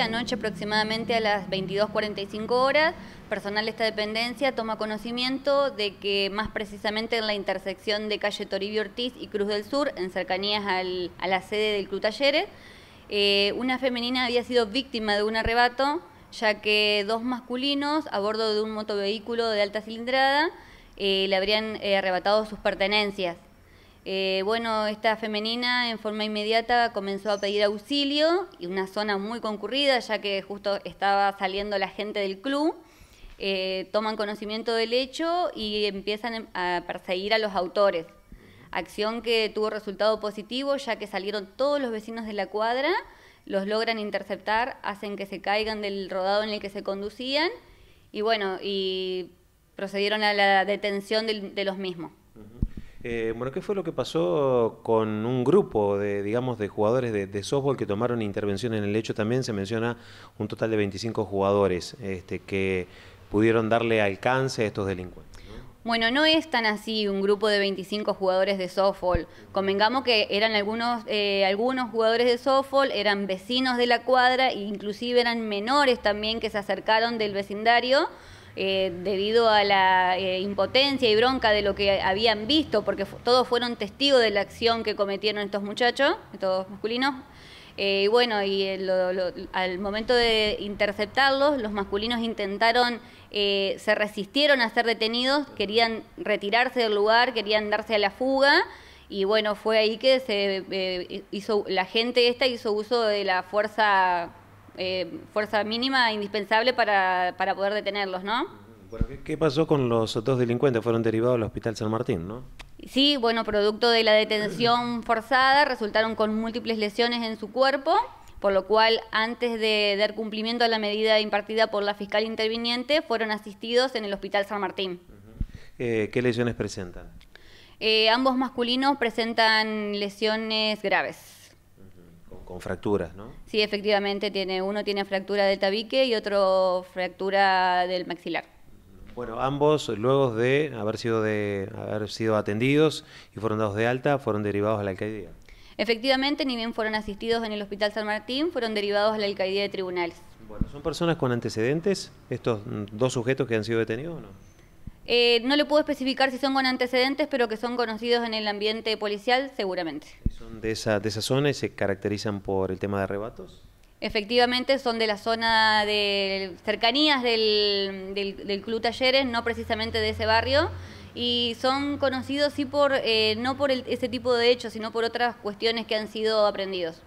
La noche aproximadamente a las 22.45 horas, personal de esta dependencia toma conocimiento de que más precisamente en la intersección de calle Toribio Ortiz y Cruz del Sur, en cercanías a la sede del Club Talleres, eh, una femenina había sido víctima de un arrebato, ya que dos masculinos a bordo de un motovehículo de alta cilindrada eh, le habrían eh, arrebatado sus pertenencias. Eh, bueno, esta femenina en forma inmediata comenzó a pedir auxilio y una zona muy concurrida, ya que justo estaba saliendo la gente del club. Eh, toman conocimiento del hecho y empiezan a perseguir a los autores. Acción que tuvo resultado positivo, ya que salieron todos los vecinos de la cuadra, los logran interceptar, hacen que se caigan del rodado en el que se conducían y bueno, y procedieron a la detención de los mismos. Eh, bueno, ¿qué fue lo que pasó con un grupo de, digamos, de jugadores de, softball que tomaron intervención en el hecho? También se menciona un total de 25 jugadores este, que pudieron darle alcance a estos delincuentes. Bueno, no es tan así un grupo de 25 jugadores de softball. Convengamos que eran algunos, eh, algunos jugadores de softball, eran vecinos de la cuadra, inclusive eran menores también que se acercaron del vecindario eh, debido a la eh, impotencia y bronca de lo que habían visto, porque todos fueron testigos de la acción que cometieron estos muchachos, estos masculinos. Eh, y bueno, y al momento de interceptarlos, los masculinos intentaron, se resistieron a ser detenidos, querían retirarse del lugar, querían darse a la fuga. Y bueno, fue ahí que se hizo la gente esta hizo uso de la fuerza eh, fuerza mínima indispensable para, para poder detenerlos, ¿no? ¿qué pasó con los dos delincuentes? Fueron derivados al Hospital San Martín, ¿no? Sí, bueno, producto de la detención forzada, resultaron con múltiples lesiones en su cuerpo, por lo cual antes de dar cumplimiento a la medida impartida por la fiscal interviniente, fueron asistidos en el Hospital San Martín. Eh, ¿Qué lesiones presentan? Eh, ambos masculinos presentan lesiones graves con fracturas, ¿no? Sí, efectivamente, tiene, uno tiene fractura del tabique y otro fractura del maxilar. Bueno, ambos, luego de haber sido, de, haber sido atendidos y fueron dados de alta, fueron derivados a la alcaldía. Efectivamente, ni bien fueron asistidos en el Hospital San Martín, fueron derivados a la alcaldía de tribunales. Bueno, ¿son personas con antecedentes estos dos sujetos que han sido detenidos o no? Eh, no le puedo especificar si son con antecedentes, pero que son conocidos en el ambiente policial, seguramente. ¿Son de esa, de esa zona y se caracterizan por el tema de arrebatos? Efectivamente, son de la zona de cercanías del, del, Club Talleres, no precisamente de ese barrio y son conocidos sí por eh, no por ese tipo de hechos, sino por otras cuestiones que han sido aprendidos.